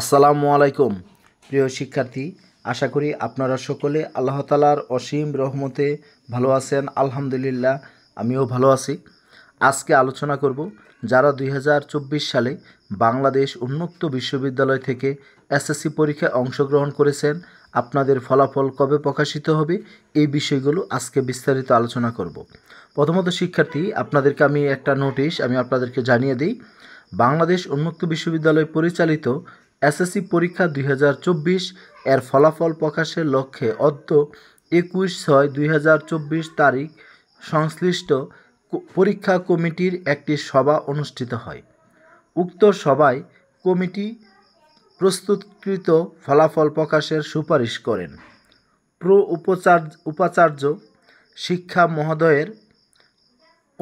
আসসালামু আলাইকুম প্রিয় শিক্ষার্থী আশা করি আপনারা সকলে আল্লাহ তালার অসীম রহমতে ভালো আছেন আলহামদুলিল্লাহ আমিও ভালো আছি আজকে আলোচনা করব যারা দুই সালে বাংলাদেশ উন্মুক্ত বিশ্ববিদ্যালয় থেকে এসএসসি পরীক্ষায় অংশগ্রহণ করেছেন আপনাদের ফলাফল কবে প্রকাশিত হবে এই বিষয়গুলো আজকে বিস্তারিত আলোচনা করব প্রথমত শিক্ষার্থী আপনাদেরকে আমি একটা নোটিশ আমি আপনাদেরকে জানিয়ে দিই বাংলাদেশ উন্মুক্ত বিশ্ববিদ্যালয় পরিচালিত এসএসসি পরীক্ষা দুই এর ফলাফল প্রকাশের লক্ষ্যে অর্থ একুশ ছয় দুই তারিখ সংশ্লিষ্ট পরীক্ষা কমিটির একটি সভা অনুষ্ঠিত হয় উক্ত সভায় কমিটি প্রস্তুতকৃত ফলাফল প্রকাশের সুপারিশ করেন প্রো উপাচার্য উপাচার্য শিক্ষা মহোদয়ের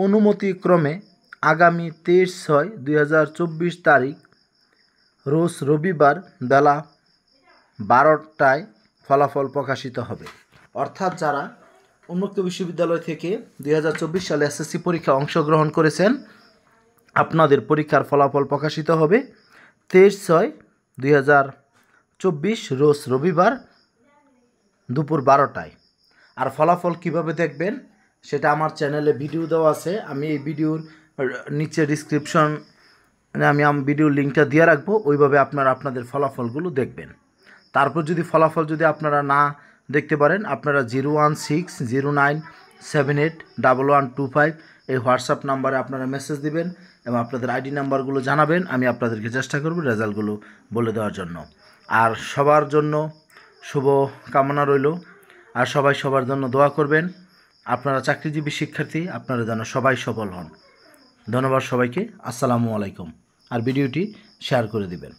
অনুমতিক্রমে আগামী তেইশ ছয় দুই তারিখ রোজ রবিবার বেলা বারোটায় ফলাফল প্রকাশিত হবে অর্থাৎ যারা উন্মুক্ত বিশ্ববিদ্যালয় থেকে দুই সালে এসএসসি পরীক্ষা অংশগ্রহণ করেছেন আপনাদের পরীক্ষার ফলাফল প্রকাশিত হবে তেইশ ছয় দুই রোজ রবিবার দুপুর বারোটায় আর ফলাফল কিভাবে দেখবেন সেটা আমার চ্যানেলে ভিডিও দেওয়া আছে আমি এই ভিডিওর নিচে ডিসক্রিপশন মানে আমি আম ভিডিও লিঙ্কটা দিয়ে রাখবো ওইভাবে আপনারা আপনাদের ফলাফলগুলো দেখবেন তারপর যদি ফলাফল যদি আপনারা না দেখতে পারেন আপনারা zero one six zero nine seven eight double one two five এই হোয়াটসঅ্যাপ নাম্বারে আপনারা মেসেজ দিবেন এবং আপনাদের আইডি নাম্বারগুলো জানাবেন আমি আপনাদেরকে চেষ্টা করব রেজাল্টগুলো বলে দেওয়ার জন্য আর সবার জন্য শুভ কামনা রইল আর সবাই সবার জন্য দোয়া করবেন আপনারা চাকরিজীবী শিক্ষার্থী আপনারা যেন সবাই সফল হন ধন্যবাদ সবাইকে আসসালামু আলাইকুম আর ভিডিওটি শেয়ার করে দিবেন